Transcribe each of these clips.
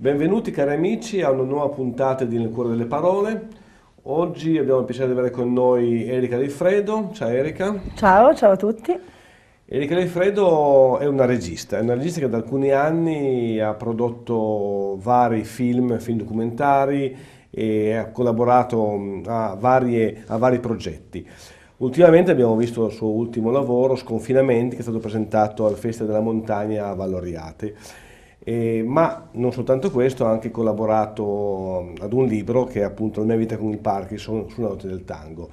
Benvenuti cari amici a una nuova puntata di Nel cuore delle parole. Oggi abbiamo il piacere di avere con noi Erika Riffredo. Ciao Erika. Ciao, ciao a tutti. Erika Riffredo è una regista, è una regista che da alcuni anni ha prodotto vari film, film documentari e ha collaborato mm, a, varie, a vari progetti. Ultimamente abbiamo visto il suo ultimo lavoro, Sconfinamenti, che è stato presentato al Festa della Montagna a Valloriate. Eh, ma non soltanto questo, ha anche collaborato ad un libro che è appunto La mia vita con il Parkinson sulla notte del tango.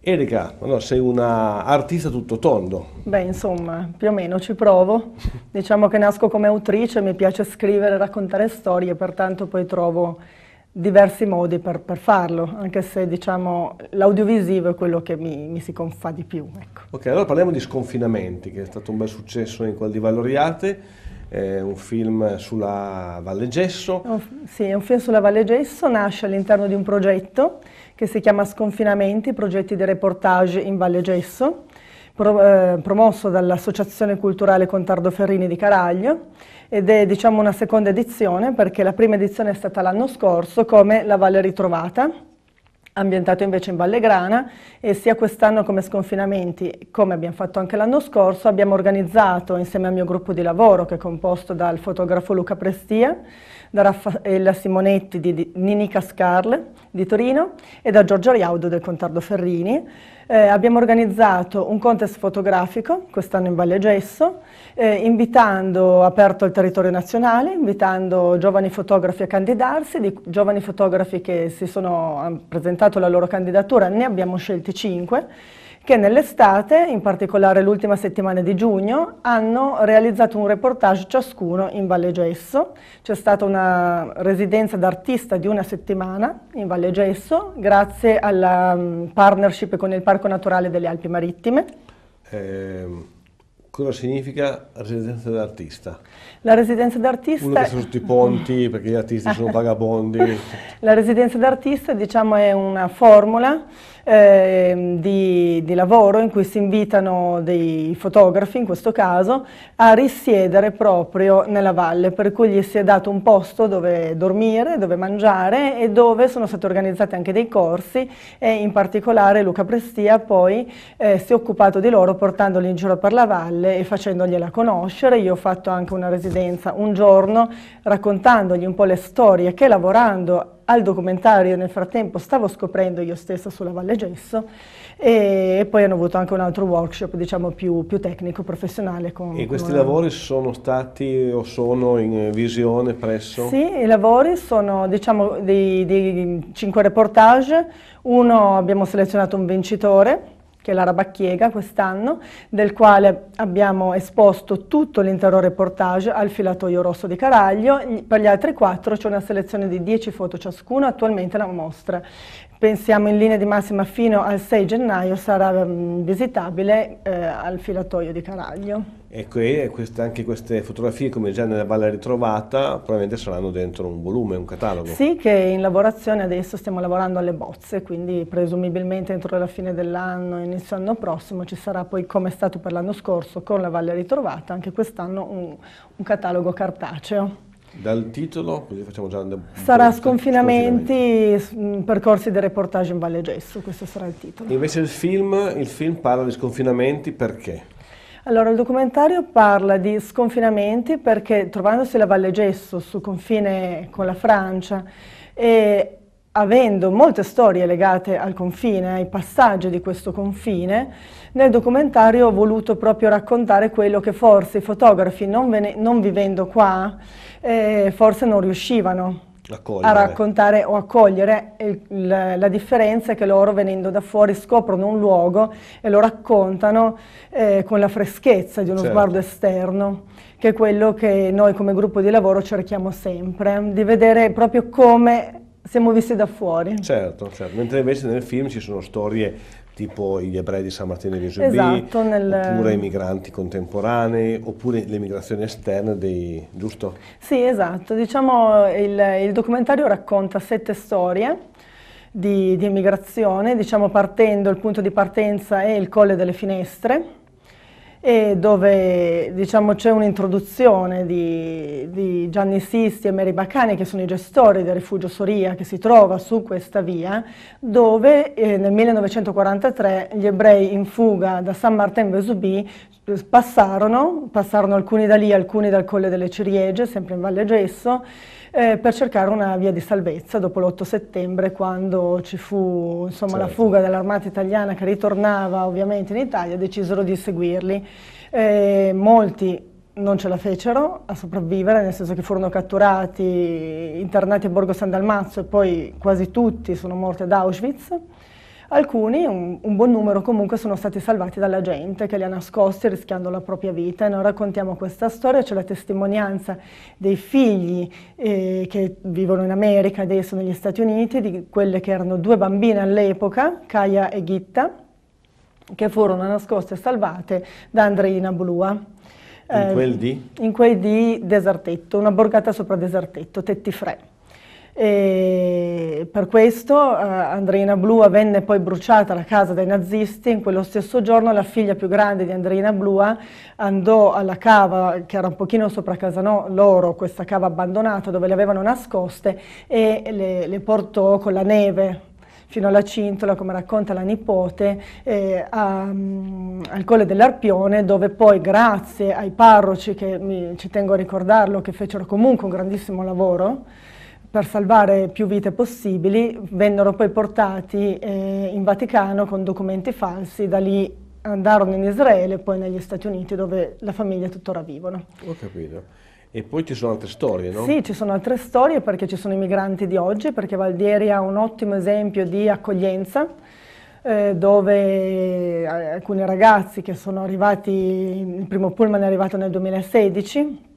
Erika, allora, sei una artista tutto tondo. Beh, insomma, più o meno ci provo. Diciamo che nasco come autrice, mi piace scrivere, e raccontare storie, pertanto poi trovo diversi modi per, per farlo, anche se diciamo l'audiovisivo è quello che mi, mi si confà di più. Ecco. Ok, allora parliamo di Sconfinamenti, che è stato un bel successo in quel di Valoriate eh, un film sulla Valle Gesso. sì, è un film sulla Valle Gesso, nasce all'interno di un progetto che si chiama Sconfinamenti, progetti di reportage in Valle Gesso, pro, eh, promosso dall'Associazione Culturale Contardo Ferrini di Caraglio ed è diciamo una seconda edizione perché la prima edizione è stata l'anno scorso come La Valle Ritrovata ambientato invece in Vallegrana e sia quest'anno come Sconfinamenti, come abbiamo fatto anche l'anno scorso, abbiamo organizzato insieme al mio gruppo di lavoro che è composto dal fotografo Luca Prestia, da Raffaella eh, Simonetti di Nini Cascarle di Torino e da Giorgio Riaudo del Contardo Ferrini. Eh, abbiamo organizzato un contest fotografico, quest'anno in Valle Gesso, eh, invitando, aperto al territorio nazionale, invitando giovani fotografi a candidarsi, di giovani fotografi che si sono, hanno presentato la loro candidatura, ne abbiamo scelti cinque che nell'estate, in particolare l'ultima settimana di giugno, hanno realizzato un reportage ciascuno in Valle Gesso. C'è stata una residenza d'artista di una settimana in Valle Gesso, grazie alla mm, partnership con il Parco Naturale delle Alpi Marittime. Eh, cosa significa residenza d'artista? La residenza d'artista... Uno che sta sotto i ponti perché gli artisti sono vagabondi. La residenza d'artista diciamo è una formula eh, di, di, lavoro in cui si invitano dei fotografi, in questo caso, a risiedere proprio nella valle, per cui gli si è dato un posto dove dormire, dove mangiare e dove sono stati organizzati anche dei corsi e in particolare Luca Prestia poi eh, si è occupato di loro portandoli in giro per la valle e facendogliela conoscere. Io ho fatto anche una residenza presidenza un giorno raccontandogli un po' le storie che lavorando al documentario nel frattempo stavo scoprendo io stessa sulla Valle Gesso e poi hanno avuto anche un altro workshop diciamo più, più tecnico, professionale. Con, e questi con... lavori sono stati o sono in visione presso? Sì, i lavori sono diciamo di, cinque reportage, uno abbiamo selezionato un vincitore che è la Rabacchiega quest'anno, del quale abbiamo esposto tutto l'intero reportage al filatoio rosso di Caraglio. Per gli altri quattro c'è una selezione di 10 foto ciascuno, attualmente la mostra. Pensiamo in linea di massima fino al 6 gennaio sarà mm, visitabile eh, al filatoio di Caraglio. E queste, anche queste fotografie, come già nella Valle Ritrovata, probabilmente saranno dentro un volume, un catalogo. Sì, che è in lavorazione adesso stiamo lavorando alle bozze, quindi presumibilmente entro la fine dell'anno, inizio anno prossimo, ci sarà poi, come è stato per l'anno scorso, con la Valle Ritrovata, anche quest'anno un, un catalogo cartaceo. Dal titolo? Così facciamo già un sarà sconfinamenti, sconfinamenti, mm, percorsi di reportage in Valle Gesso, questo sarà il titolo. Invece il film, il film parla di sconfinamenti perché? Allora, il documentario parla di sconfinamenti perché trovandosi la Valle Gesso sul confine con la Francia e avendo molte storie legate al confine, ai passaggi di questo confine, nel documentario ho voluto proprio raccontare quello che forse i fotografi, non, non vivendo qua, eh, forse non riuscivano a raccontare o accogliere il, la, la, differenza è che loro venendo da fuori scoprono un luogo e lo raccontano eh, con la freschezza di uno certo. sguardo esterno che è quello che noi come gruppo di lavoro cerchiamo sempre di vedere proprio come siamo visti da fuori. Certo, certo, mentre invece nel film ci sono storie tipo gli ebrei di San Martino di Gesù esatto, nel... oppure i migranti contemporanei, oppure le migrazioni esterne, dei... giusto? Sì, esatto. Diciamo il, il documentario racconta sette storie di, di emigrazione, diciamo partendo, il punto di partenza è il Colle delle Finestre, e dove diciamo, c'è un'introduzione di, di, Gianni Sisti e Mary Baccani, che sono i gestori del rifugio Soria che si trova su questa via, dove eh, nel 1943 gli ebrei in fuga da San Martin Vesubì passarono, passarono alcuni da lì, alcuni dal Colle delle Ciriege, sempre in Valle Gesso, eh, per cercare una via di salvezza dopo l'8 settembre quando ci fu insomma, certo. la fuga dell'armata italiana che ritornava ovviamente in Italia, decisero di seguirli. Eh, molti non ce la fecero a sopravvivere, nel senso che furono catturati, internati a Borgo San Dalmazzo e poi quasi tutti sono morti ad Auschwitz. Alcuni, un, un, buon numero comunque, sono stati salvati dalla gente che li ha nascosti rischiando la propria vita. E noi raccontiamo questa storia, c'è la testimonianza dei figli eh, che vivono in America, adesso negli Stati Uniti, di quelle che erano due bambine all'epoca, Kaya e Gitta, che furono nascoste e salvate da Andreina Blua. In quel eh, di? Eh, in quel di Desertetto, una borgata sopra Desertetto, Tetti Fre. E per questo eh, Andreina Blua venne poi bruciata alla casa dai nazisti. In quello stesso giorno la figlia più grande di Andreina Blua andò alla cava, che era un pochino sopra casa no, loro, questa cava abbandonata dove le avevano nascoste, e le, le portò con la neve fino alla cintola, come racconta la nipote, eh, a, mm, al Colle dell'Arpione, dove poi grazie ai parroci, che mi, ci tengo a ricordarlo, che fecero comunque un grandissimo lavoro, per salvare più vite possibili, vennero poi portati eh, in Vaticano con documenti falsi, da lì andarono in Israele e poi negli Stati Uniti dove la famiglia tuttora vivono. Ho capito. E poi ci sono altre storie, no? Sì, ci sono altre storie perché ci sono i migranti di oggi, perché Valdieri ha un ottimo esempio di accoglienza eh, dove eh, alcuni ragazzi che sono arrivati, il primo pullman è arrivato nel 2016,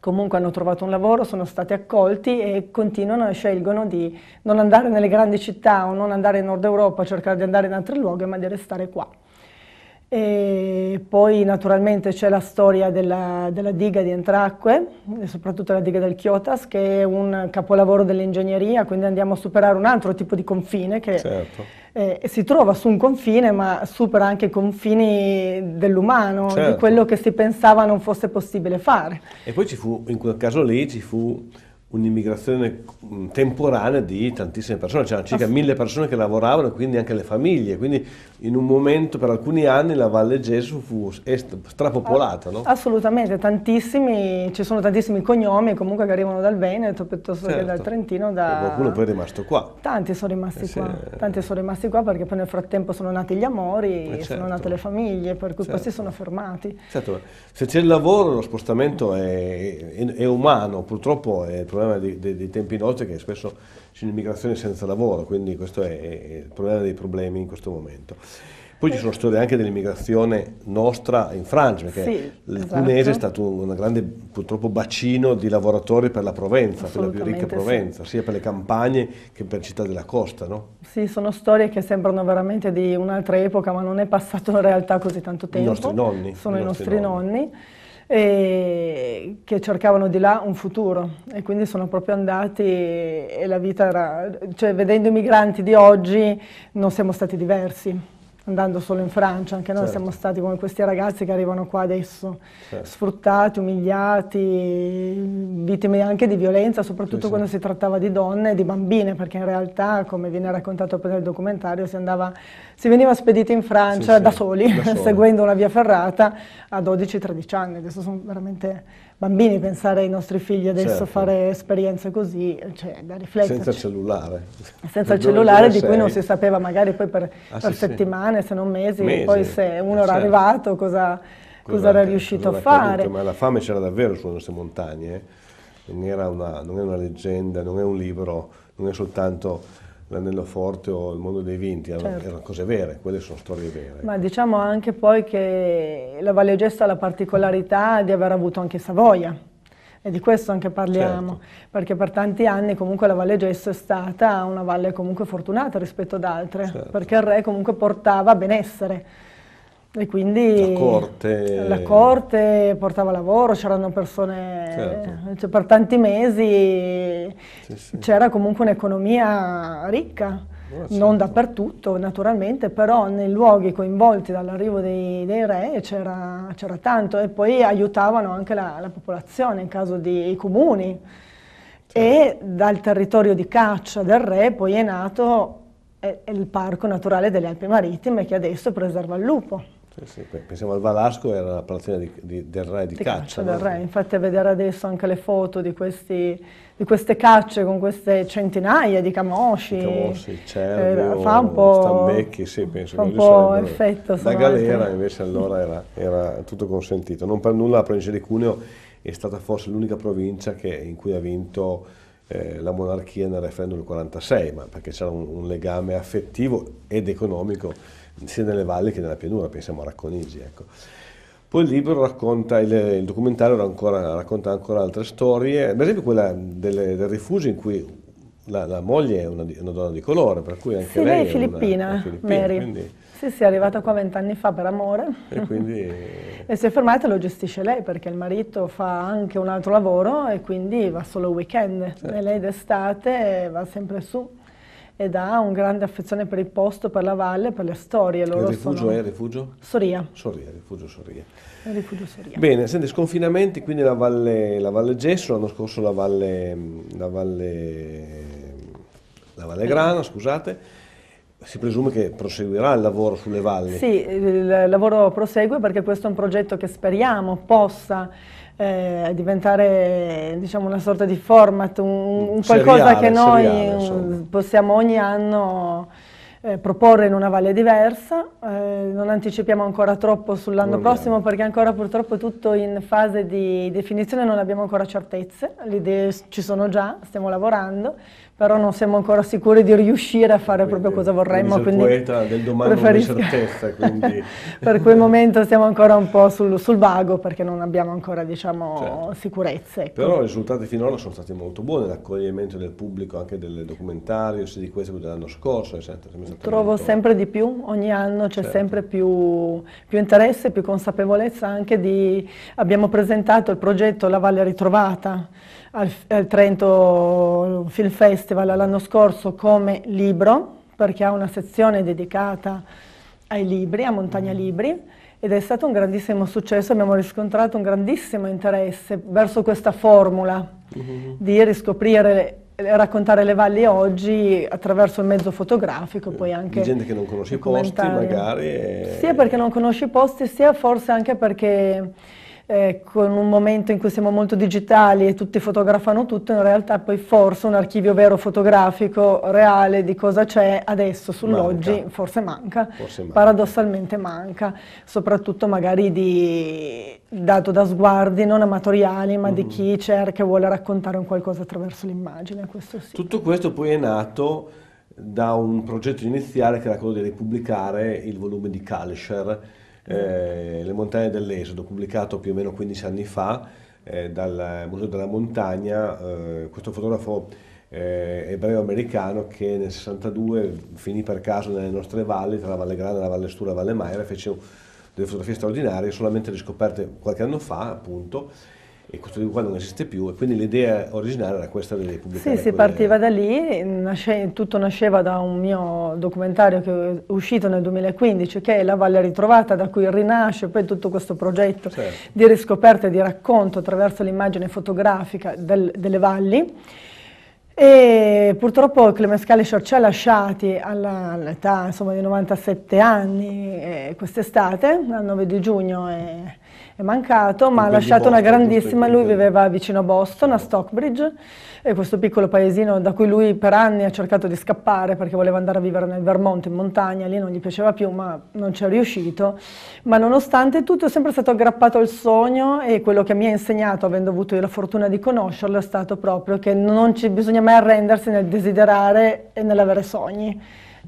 comunque hanno trovato un lavoro, sono stati accolti e continuano e scelgono di non andare nelle grandi città o non andare in Nord Europa, a cercare di andare in altri luoghi, ma di restare qua. E poi naturalmente c'è la storia della, della, diga di Entracque, soprattutto la diga del Chiotas, che è un capolavoro dell'ingegneria, quindi andiamo a superare un altro tipo di confine che certo. eh, si trova su un confine ma supera anche i confini dell'umano, certo. di quello che si pensava non fosse possibile fare. E poi ci fu, in quel caso lì ci fu un'immigrazione mm, temporanea di tantissime persone, c'erano cioè circa mille persone che lavoravano, e quindi anche le famiglie, quindi in un momento per alcuni anni la Valle Gesù fu strapopolata. No? Assolutamente, tantissimi, ci sono tantissimi cognomi comunque che arrivano dal Veneto piuttosto certo. che dal certo. Trentino. Da... E qualcuno poi è rimasto qua. Tanti sono rimasti eh, qua, se... tanti sono rimasti qua perché poi nel frattempo sono nati gli amori, eh, certo. sono nate le famiglie, per cui certo. poi si sono fermati. Certo, se c'è il lavoro lo spostamento è, è, è umano, purtroppo è il problema problema dei, dei, dei tempi nostri che spesso c'è un'immigrazione senza lavoro, quindi questo è il problema dei problemi in questo momento. Poi ci sono eh. storie anche dell'immigrazione nostra in Francia, perché sì, il Cunese esatto. è stato un grande purtroppo bacino di lavoratori per la Provenza, per la più ricca Provenza, sì. sia per le campagne che per città della costa, no? Sì, sono storie che sembrano veramente di un'altra epoca, ma non è passato in realtà così tanto tempo. I nostri nonni. Sono i nostri, nostri nonni. nonni e che cercavano di là un futuro e quindi sono proprio andati e la vita era, cioè vedendo i migranti di oggi non siamo stati diversi andando solo in Francia, anche noi certo. siamo stati come questi ragazzi che arrivano qua adesso, certo. sfruttati, umiliati, vittime anche di violenza, soprattutto sì, quando sì. si trattava di donne e di bambine, perché in realtà, come viene raccontato poi nel documentario, si, andava, si veniva spediti in Francia sì, da soli, da seguendo una via ferrata, a 12-13 anni. Adesso sono veramente bambini, pensare ai nostri figli adesso certo. fare esperienze così, cioè da riflettere. Senza cellulare. Senza il cellulare di cui non si sapeva magari poi per, ah, per settimane settimane se non mesi, mesi. poi se eh, uno certo. era arrivato cosa, cosa, cosa era riuscito cosa a fare. Ma la fame c'era davvero sulle nostre montagne, eh. non, era una, non è una leggenda, non è un libro, non è soltanto l'anello forte o il mondo dei vinti, certo. erano cose vere, quelle sono storie vere. Ma diciamo anche poi che la Valle Gesta ha la particolarità di aver avuto anche Savoia e di questo anche parliamo, certo. perché per tanti anni comunque la Valle Gesso è stata una valle comunque fortunata rispetto ad altre, certo. perché il re comunque portava benessere. E quindi la corte, la corte portava lavoro, c'erano persone, certo. cioè per tanti mesi sì, sì. c'era comunque un'economia ricca non dappertutto naturalmente, però nei luoghi coinvolti dall'arrivo dei, dei, re c'era, tanto e poi aiutavano anche la, la popolazione in caso di comuni. Sì. Certo. E dal territorio di caccia del re poi è nato il Parco Naturale delle Alpi Marittime che adesso preserva il lupo. Sì, sì, pensiamo al Valasco, era la palazzina di, di, del re di, di caccia. caccia del re. Infatti a vedere adesso anche le foto di, questi, di queste cacce con queste centinaia di camosci. Camosci, cervo, eh, fa un po', stambecchi, sì, penso fa un po' effetto. La galera altri. invece allora era, era, tutto consentito. Non per nulla la provincia di Cuneo è stata forse l'unica provincia che, in cui ha vinto eh, la monarchia nel referendum del 46, ma perché c'era un, un legame affettivo ed economico sia nelle valli che nella pianura, pensiamo a Racconigi. Ecco. Poi il libro racconta, il, il documentario ancora, racconta ancora altre storie, per esempio quella del, del rifugio in cui la, la, moglie è una, una, donna di colore, per cui anche sì, lei, lei è filippina, una, filippina Mary. Quindi... Sì, sì, è arrivata qua vent'anni fa per amore. E, quindi... e si è fermata e lo gestisce lei perché il marito fa anche un altro lavoro e quindi va solo weekend. Certo. E lei d'estate va sempre su ed ha un grande affezione per il posto, per la valle, per le storie. Loro il rifugio sono... è rifugio? Soria. Soria, rifugio Soria. Il rifugio Soria. Bene, senti, sconfinamenti, quindi la valle, la valle Gesso, l'anno scorso la valle, la valle, la valle Grana, scusate. Si presume che proseguirà il lavoro sulle valli? Sì, il lavoro prosegue perché questo è un progetto che speriamo possa eh, diventare diciamo, una sorta di format, un, un qualcosa seriale, che noi seriale, possiamo ogni anno eh, proporre in una valle diversa, eh, non anticipiamo ancora troppo sull'anno prossimo perché ancora purtroppo è tutto in fase di definizione, non abbiamo ancora certezze, le idee ci sono già, stiamo lavorando, però non siamo ancora sicuri di riuscire a fare quindi, proprio cosa vorremmo. Quindi il poeta del domani preferisco. non certezza. Quindi. per quel momento siamo ancora un po' sul, sul vago perché non abbiamo ancora diciamo, certo. sicurezze. Ecco. Però i risultati finora sono stati molto buoni, l'accoglimento del pubblico anche del documentario, sia di questo che dell'anno scorso, eccetera assolutamente. Trovo sempre di più, ogni anno c'è certo. sempre più, più, interesse, più consapevolezza anche di... Abbiamo presentato il progetto La Valle Ritrovata al, al Trento Film Festival l'anno scorso come libro, perché ha una sezione dedicata ai libri, a Montagna mm. Libri, ed è stato un grandissimo successo, abbiamo riscontrato un grandissimo interesse verso questa formula mm-hmm. di riscoprire Le, raccontare le valli oggi attraverso il mezzo fotografico, poi anche... Di gente che non conosce i posti magari... E... Sia perché non conosce i posti, sia forse anche perché eh, con un momento in cui siamo molto digitali e tutti fotografano tutto, in realtà poi forse un archivio vero fotografico, reale, di cosa c'è adesso, sull'oggi, manca. Forse, manca, forse manca, paradossalmente manca, soprattutto magari di, dato da sguardi non amatoriali, ma mm-hmm. di chi cerca e vuole raccontare un qualcosa attraverso l'immagine. Questo sì. Tutto questo poi è nato da un progetto iniziale che era quello di ripubblicare il volume di Kalscher, eh, Le montagne dell'Esodo, pubblicato più o meno 15 anni fa eh, dal Museo della Montagna, eh, questo fotografo eh, ebreo americano che nel 62 finì per caso nelle nostre valli, tra la Valle Grande, la Valle Stura e la Valle Maire, fece delle fotografie straordinarie, solamente riscoperte qualche anno fa appunto, e questo libro qua non esiste più e quindi l'idea originale era questa delle pubblicazioni. Sì, si partiva da lì, nasce, tutto nasceva da un mio documentario che è uscito nel 2015 che è La Valle Ritrovata da cui rinasce poi tutto questo progetto certo. di riscoperta e di racconto attraverso l'immagine fotografica del, delle valli. E purtroppo Clemescale ci ha lasciati all'età all di 97 anni eh, quest'estate, al 9 di giugno. Eh, è mancato, ma ha lasciato Boston, una grandissima, lui viveva vicino a Boston, a Stockbridge, e questo piccolo paesino da cui lui per anni ha cercato di scappare perché voleva andare a vivere nel Vermont in montagna, lì non gli piaceva più ma non ci è riuscito, ma nonostante tutto è sempre stato aggrappato al sogno e quello che mi ha insegnato avendo avuto la fortuna di conoscerlo è stato proprio che non ci bisogna mai arrendersi nel desiderare e nell'avere sogni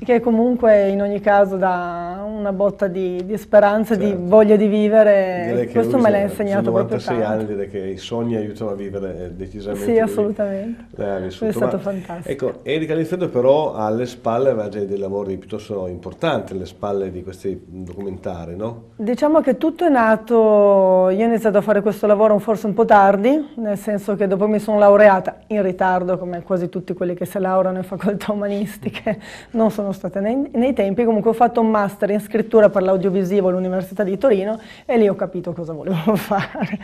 che comunque in ogni caso dà una botta di, di speranza, certo. di voglia di vivere, direi questo me l'ha insegnato proprio tanto. 96 anni direi che i sogni aiutano a vivere eh, decisamente. Sì, assolutamente, è stato Ma, fantastico. Ecco, Erika Linfredo però ha alle spalle aveva già dei lavori piuttosto importanti, alle spalle di questi documentari, no? Diciamo che tutto è nato, io ho iniziato a fare questo lavoro forse un po' tardi, nel senso che dopo mi sono laureata in ritardo, come quasi tutti quelli che si laureano in facoltà umanistiche, non sono sono stata nei, nei, tempi, comunque ho fatto un master in scrittura per l'audiovisivo all'Università di Torino e lì ho capito cosa volevo fare.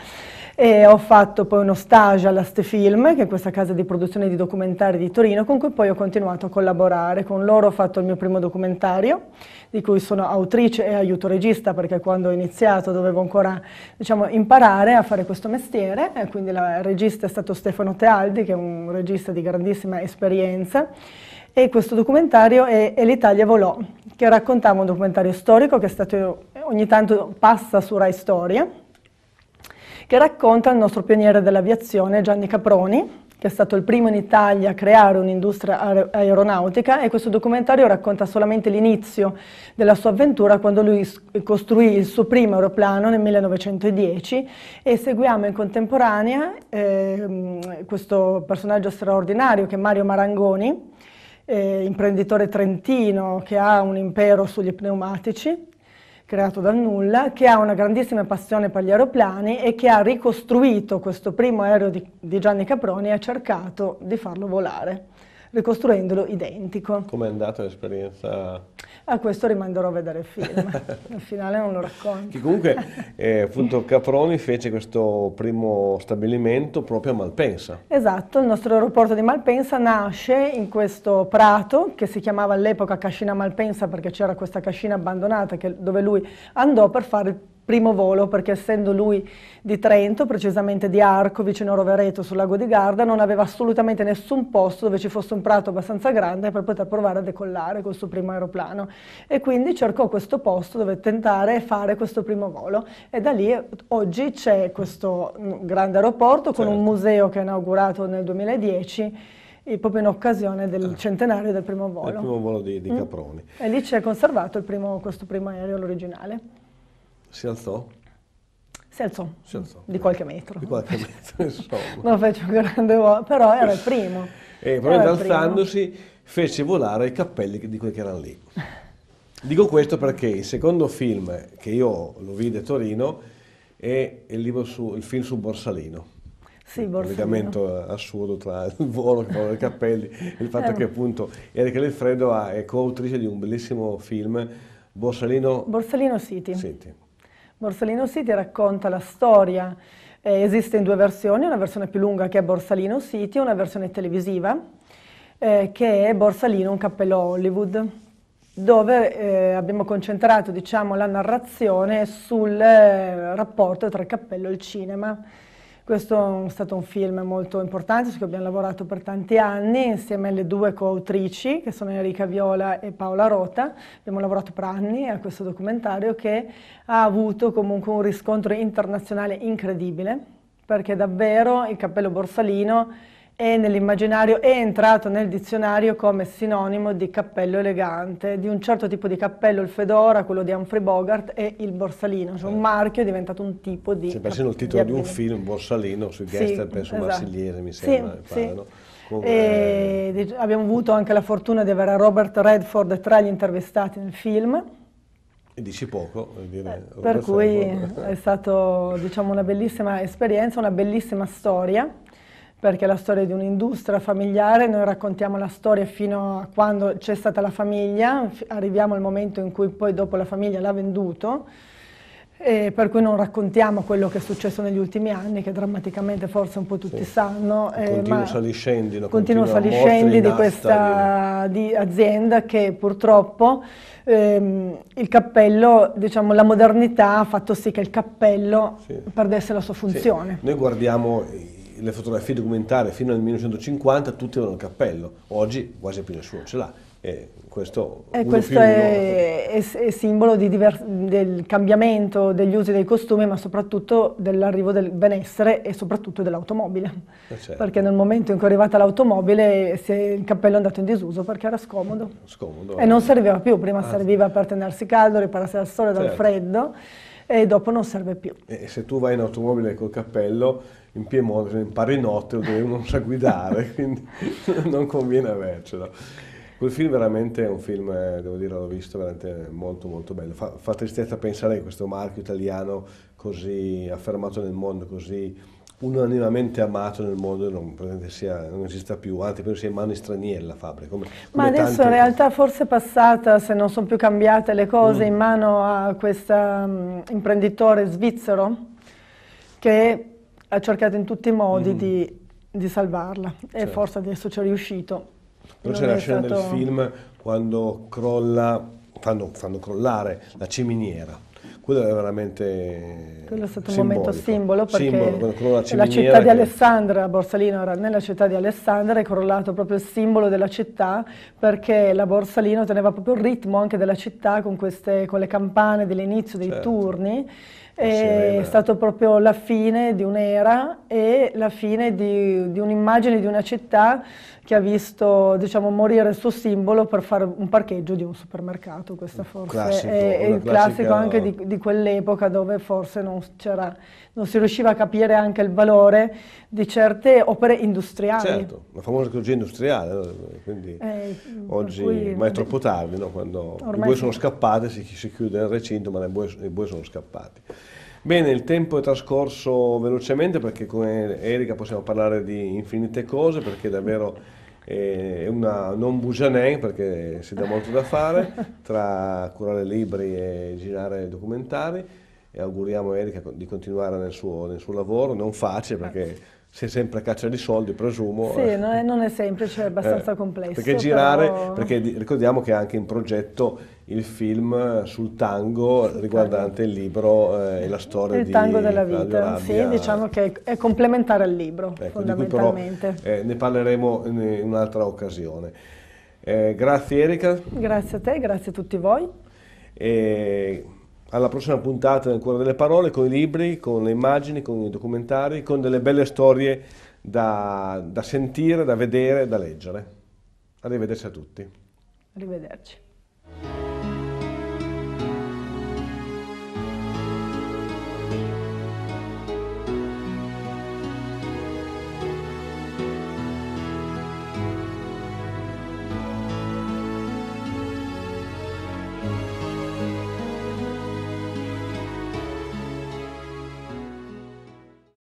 E ho fatto poi uno stage alla Stefilm, che è questa casa di produzione di documentari di Torino, con cui poi ho continuato a collaborare. Con loro ho fatto il mio primo documentario, di cui sono autrice e aiuto regista, perché quando ho iniziato dovevo ancora diciamo, imparare a fare questo mestiere, e quindi la regista è stato Stefano Tealdi, che è un regista di grandissima esperienza e questo documentario è, è L'Italia volò, che raccontava un documentario storico che stato, ogni tanto passa su Rai Storia, che racconta il nostro pioniere dell'aviazione Gianni Caproni, che è stato il primo in Italia a creare un'industria aeronautica e questo documentario racconta solamente l'inizio della sua avventura quando lui costruì il suo primo aeroplano nel 1910 e seguiamo in contemporanea eh, questo personaggio straordinario che è Mario Marangoni eh, imprenditore trentino che ha un impero sugli pneumatici, creato dal nulla, che ha una grandissima passione per gli aeroplani e che ha ricostruito questo primo aereo di, di Gianni Caproni e ha cercato di farlo volare ricostruendolo identico. Com'è andata l'esperienza? A questo rimanderò a vedere il film, il finale non lo racconto. Che comunque eh, appunto Caproni fece questo primo stabilimento proprio a Malpensa. Esatto, il nostro aeroporto di Malpensa nasce in questo prato che si chiamava all'epoca Cascina Malpensa perché c'era questa cascina abbandonata che, dove lui andò per fare il primo volo perché essendo lui di Trento, precisamente di Arco, vicino Rovereto sul lago di Garda, non aveva assolutamente nessun posto dove ci fosse un prato abbastanza grande per poter provare a decollare col suo primo aeroplano e quindi cercò questo posto dove tentare e fare questo primo volo e da lì oggi c'è questo mm, grande aeroporto con certo. un museo che è inaugurato nel 2010 proprio in occasione del eh. centenario del primo volo. Il primo volo di, di mm. Caproni. Mm. E lì c'è conservato primo, questo primo aereo, l'originale. Si alzò? Si alzò, si alzò di qualche metro. Di qualche metro, insomma. non fece un grande volo, però era il primo. E eh, proprio alzandosi primo. fece volare i cappelli di quelli che erano lì. Dico questo perché il secondo film che io lo vide a Torino è il, su, il film su Borsalino. Sì, Borsalino. Il collegamento assurdo tra il volo che i cappelli e il fatto eh. che appunto Erika Leffredo è coautrice di un bellissimo film Borsalino... Borsalino City. City Borsalino City racconta la storia, eh, esiste in due versioni, una versione più lunga che è Borsalino City e una versione televisiva eh, che è Borsalino, un cappello Hollywood, dove eh, abbiamo concentrato diciamo, la narrazione sul eh, rapporto tra il cappello e il cinema. Questo è stato un film molto importante su cui abbiamo lavorato per tanti anni insieme alle due coautrici che sono Enrica Viola e Paola Rota. Abbiamo lavorato per anni a questo documentario che ha avuto comunque un riscontro internazionale incredibile perché davvero il cappello borsalino e nell'immaginario è entrato nel dizionario come sinonimo di cappello elegante, di un certo tipo di cappello, il fedora, quello di Humphrey Bogart e il borsalino, cioè un eh. marchio è diventato un tipo di... C'è persino il titolo di, di un film, Borsalino, sui sì, gangster, penso esatto. marsigliese mi sembra, sì, mi eh, sì. no? Come... Eh, abbiamo avuto anche la fortuna di avere Robert Redford tra gli intervistati nel film. E dici poco. Dire, eh, per cui è stata diciamo, una bellissima esperienza, una bellissima storia perché è la storia di un'industria familiare, noi raccontiamo la storia fino a quando c'è stata la famiglia, arriviamo al momento in cui poi dopo la famiglia l'ha venduto, per cui non raccontiamo quello che è successo negli ultimi anni, che drammaticamente forse un po' tutti sì. sanno. Continuo eh, saliscendi, no? continuo saliscendi di questa Di azienda che purtroppo ehm, il cappello, diciamo, la modernità ha fatto sì che il cappello sì. perdesse la sua funzione. Sì. Noi guardiamo le fotografie documentarie fino al 1950 tutti avevano il cappello, oggi quasi più nessuno ce l'ha. E questo, e questo è, è, è, simbolo del cambiamento degli usi dei costumi, ma soprattutto dell'arrivo del benessere e soprattutto dell'automobile. Eh, certo. Perché nel momento in cui è arrivata l'automobile il cappello è andato in disuso perché era scomodo. scomodo e non serviva più, prima ah, serviva per tenersi caldo, ripararsi dal sole, dal certo. freddo e dopo non serve più. E se tu vai in automobile col cappello, in Piemonte impari cioè notte dove uno non sa guidare, quindi non conviene avercelo. Quel film veramente è un film, eh, devo dire, l'ho visto, veramente molto molto bello. Fa, fa tristezza pensare che questo marchio italiano così affermato nel mondo, così unanimemente amato nel mondo non, sia, non esista più, anzi penso sia in mani straniere la fabbrica. Come, come Ma adesso tante... in realtà forse è passata, se non sono più cambiate le cose, mm. in mano a questo mm, imprenditore svizzero che ha cercato in tutti i modi mm. di, di, salvarla e certo. forse adesso ci è riuscito. Però c'è la scena stato... del film quando crolla, fanno, fanno crollare la ciminiera quello è veramente quello è stato un momento simbolo perché simbolo, con, con la città di Alessandra, Borsalino era nella città di Alessandra, è crollato proprio il simbolo della città perché la Borsalino teneva proprio il ritmo anche della città con, queste, con le campane dell'inizio dei certo. turni è stato proprio la fine di un'era e la fine di, di un'immagine di una città che ha visto diciamo, morire il suo simbolo per fare un parcheggio di un supermercato. Questo forse classico, è, è il classica... classico anche di, di quell'epoca dove forse non, non, si riusciva a capire anche il valore di certe opere industriali. Certo, la famosa archeologia industriale, quindi eh, oggi, cui, ma è troppo tardi, no? quando i buoi sono scappati si, si, chiude il recinto ma le bue, i buoi sono scappati. Bene, il tempo è trascorso velocemente perché con Erika possiamo parlare di infinite cose perché davvero è una non bugianè perché si dà molto da fare tra curare libri e girare documentari e auguriamo a Erika di continuare nel suo, nel suo lavoro, non facile perché sei sempre a caccia di soldi, presumo. Sì, eh. non è, eh, non è semplice, è abbastanza eh, complesso. Perché girare, però... perché ricordiamo che è anche in progetto il film sul tango riguardante il libro eh, e la storia il di tango della vita, sì, diciamo che è complementare al libro, ecco, fondamentalmente. Però, eh, ne parleremo in eh, un'altra occasione. grazie Erika. Grazie a te, grazie a tutti voi. E alla prossima puntata del ancora delle parole con i libri, con le immagini, con i documentari, con delle belle storie da, da sentire, da vedere, da leggere. Arrivederci a tutti. Arrivederci.